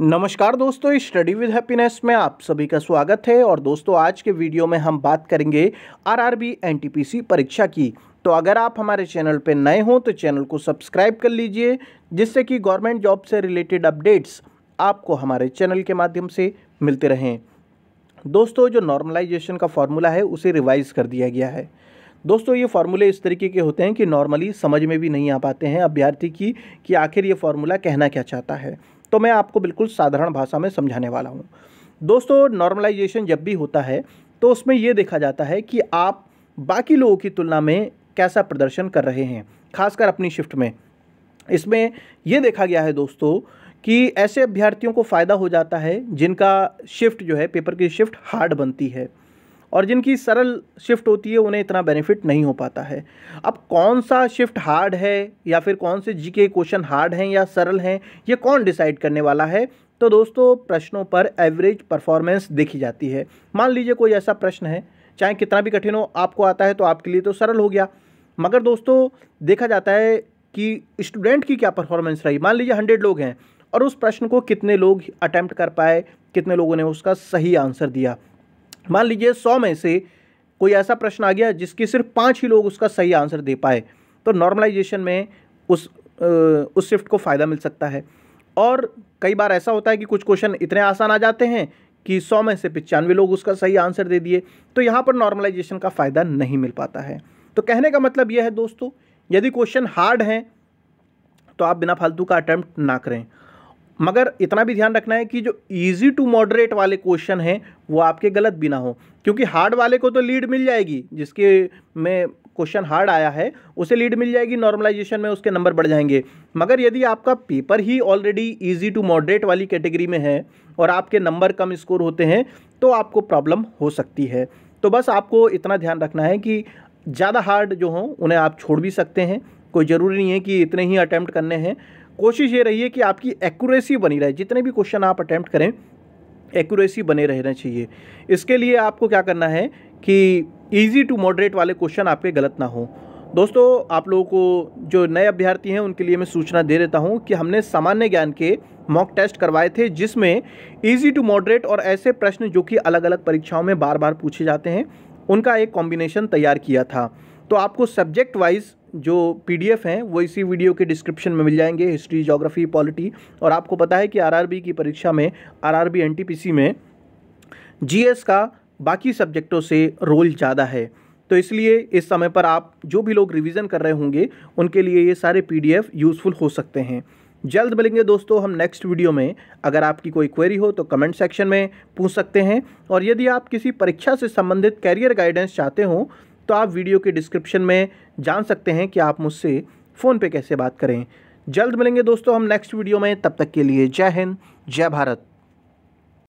नमस्कार दोस्तों study with happiness में आप सभी का स्वागत है और दोस्तों आज के वीडियो में हम बात करेंगे आरआरबी एनटीपीसी परीक्षा की तो अगर आप हमारे चैनल पर नए हों तो चैनल को सब्सक्राइब कर लीजिए जिससे कि गवर्नमेंट जॉब से रिलेटेड अपडेट्स आपको हमारे चैनल के माध्यम से मिलते रहें दोस्तों जो नॉर्मलाइजेशन का फॉर्मूला है उसे रिवाइज़ कर दिया गया है दोस्तों ये फार्मूले इस तरीके के होते हैं कि नॉर्मली समझ में भी नहीं आ पाते हैं अभ्यर्थी की कि आखिर ये फार्मूला कहना क्या चाहता है तो मैं आपको बिल्कुल साधारण भाषा में समझाने वाला हूँ दोस्तों नॉर्मलाइजेशन जब भी होता है तो उसमें ये देखा जाता है कि आप बाकी लोगों की तुलना में कैसा प्रदर्शन कर रहे हैं खासकर अपनी शिफ्ट में इसमें यह देखा गया है दोस्तों कि ऐसे अभ्यर्थियों को फ़ायदा हो जाता है जिनका शिफ्ट जो है पेपर की शिफ्ट हार्ड बनती है और जिनकी सरल शिफ्ट होती है उन्हें इतना बेनिफिट नहीं हो पाता है अब कौन सा शिफ्ट हार्ड है या फिर कौन से जी के क्वेश्चन हार्ड हैं या सरल हैं ये कौन डिसाइड करने वाला है तो दोस्तों प्रश्नों पर एवरेज परफॉर्मेंस देखी जाती है मान लीजिए कोई ऐसा प्रश्न है चाहे कितना भी कठिन हो आपको आता है तो आपके लिए तो सरल हो गया मगर दोस्तों देखा जाता है कि स्टूडेंट की क्या परफॉर्मेंस रही मान लीजिए हंड्रेड लोग हैं और उस प्रश्न को कितने लोग अटैम्प्ट कर पाए कितने लोगों ने उसका सही आंसर दिया मान लीजिए सौ में से कोई ऐसा प्रश्न आ गया जिसकी सिर्फ पाँच ही लोग उसका सही आंसर दे पाए तो नॉर्मलाइजेशन में उस उस शिफ्ट को फ़ायदा मिल सकता है और कई बार ऐसा होता है कि कुछ क्वेश्चन इतने आसान आ जाते हैं कि सौ में से पचानवे लोग उसका सही आंसर दे दिए तो यहाँ पर नॉर्मलाइजेशन का फ़ायदा नहीं मिल पाता है तो कहने का मतलब यह है दोस्तों यदि क्वेश्चन हार्ड हैं तो आप बिना फालतू का अटैम्प्ट ना करें मगर इतना भी ध्यान रखना है कि जो ईजी टू मॉडरेट वाले क्वेश्चन हैं वो आपके गलत भी ना हो क्योंकि हार्ड वाले को तो लीड मिल जाएगी जिसके में क्वेश्चन हार्ड आया है उसे लीड मिल जाएगी नॉर्मलाइजेशन में उसके नंबर बढ़ जाएंगे मगर यदि आपका पेपर ही ऑलरेडी ईजी टू मॉडरेट वाली कैटेगरी में है और आपके नंबर कम स्कोर होते हैं तो आपको प्रॉब्लम हो सकती है तो बस आपको इतना ध्यान रखना है कि ज़्यादा हार्ड जो हों उन्हें आप छोड़ भी सकते हैं कोई ज़रूरी नहीं है कि इतने ही अटैम्प्ट करने हैं कोशिश ये रही है कि आपकी एक्यूरेसी बनी रहे जितने भी क्वेश्चन आप अटैम्प्ट करें एक्यूरेसी बने रहना चाहिए इसके लिए आपको क्या करना है कि ईजी टू मॉडरेट वाले क्वेश्चन आपके गलत ना हों दोस्तों आप लोगों को जो नए अभ्यर्थी हैं उनके लिए मैं सूचना दे देता हूं कि हमने सामान्य ज्ञान के मॉक टेस्ट करवाए थे जिसमें इजी टू मॉडरेट और ऐसे प्रश्न जो कि अलग अलग परीक्षाओं में बार बार पूछे जाते हैं उनका एक कॉम्बिनेशन तैयार किया था तो आपको सब्जेक्ट वाइज जो पी डी एफ़ हैं वो इसी वीडियो के डिस्क्रिप्शन में मिल जाएंगे हिस्ट्री जोग्राफ़ी पॉलिटी और आपको पता है कि आरआरबी की परीक्षा में आरआरबी एनटीपीसी में जीएस का बाकी सब्जेक्टों से रोल ज़्यादा है तो इसलिए इस समय पर आप जो भी लोग रिविज़न कर रहे होंगे उनके लिए ये सारे एफ यूज़फुल हो सकते हैं जल्द मिलेंगे दोस्तों हम नेक्स्ट वीडियो में अगर आपकी कोई क्वेरी हो तो कमेंट सेक्शन में पूछ सकते हैं और यदि आप किसी परीक्षा से संबंधित कैरियर गाइडेंस चाहते हो तो आप वीडियो के डिस्क्रिप्शन में जान सकते हैं कि आप मुझसे फ़ोन पे कैसे बात करें जल्द मिलेंगे दोस्तों हम नेक्स्ट वीडियो में तब तक के लिए जय हिंद जय भारत